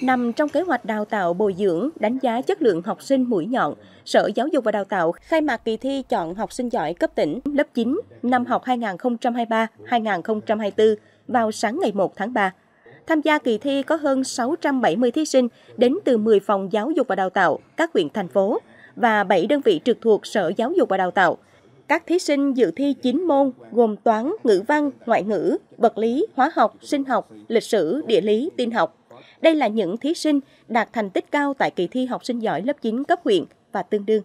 Nằm trong kế hoạch đào tạo bồi dưỡng, đánh giá chất lượng học sinh mũi nhọn, Sở Giáo dục và Đào tạo khai mạc kỳ thi chọn học sinh giỏi cấp tỉnh lớp 9 năm học 2023-2024 vào sáng ngày 1 tháng 3. Tham gia kỳ thi có hơn 670 thí sinh đến từ 10 phòng giáo dục và đào tạo, các huyện thành phố và 7 đơn vị trực thuộc Sở Giáo dục và Đào tạo. Các thí sinh dự thi 9 môn gồm toán, ngữ văn, ngoại ngữ, vật lý, hóa học, sinh học, lịch sử, địa lý, tin học, đây là những thí sinh đạt thành tích cao tại kỳ thi học sinh giỏi lớp 9 cấp huyện và tương đương.